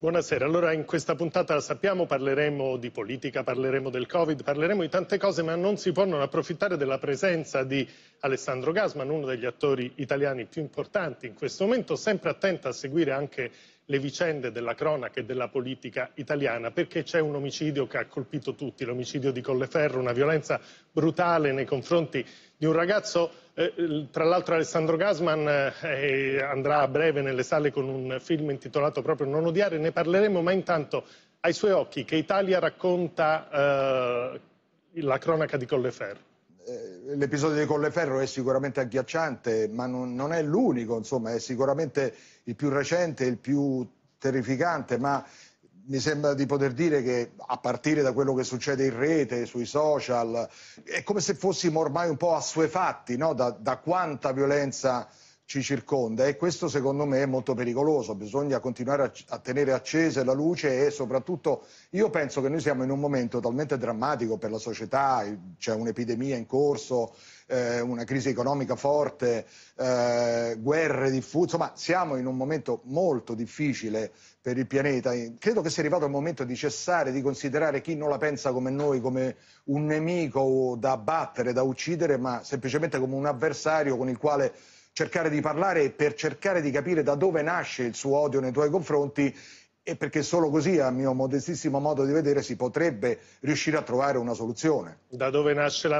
Buonasera, allora in questa puntata sappiamo parleremo di politica, parleremo del Covid, parleremo di tante cose, ma non si può non approfittare della presenza di Alessandro Gasman, uno degli attori italiani più importanti in questo momento, sempre attento a seguire anche le vicende della cronaca e della politica italiana, perché c'è un omicidio che ha colpito tutti, l'omicidio di Colleferro, una violenza brutale nei confronti di un ragazzo, eh, tra l'altro Alessandro Gasman eh, eh, andrà a breve nelle sale con un film intitolato proprio Non odiare, ne parleremo, ma intanto ai suoi occhi che Italia racconta eh, la cronaca di Colleferro? l'episodio di Colleferro è sicuramente agghiacciante, ma non, non è l'unico, insomma, è sicuramente il più recente, il più terrificante, ma mi sembra di poter dire che a partire da quello che succede in rete, sui social, è come se fossimo ormai un po' assuefatti no? da, da quanta violenza ci circonda e questo secondo me è molto pericoloso, bisogna continuare a, a, tenere accese la luce e soprattutto io penso che noi siamo in un momento talmente drammatico per la società, eh, c'è un'epidemia in corso, eh, una crisi economica forte, eh, guerre diffuse, insomma siamo in un momento molto difficile per il pianeta, credo che sia arrivato il momento di cessare di considerare chi non la pensa come noi come un nemico da abbattere, da uccidere, ma semplicemente come un avversario con il quale cercare di parlare per cercare di capire da dove nasce il suo odio nei tuoi confronti e perché solo così, a mio modestissimo modo di vedere, si potrebbe riuscire a trovare una soluzione. Da dove nasce la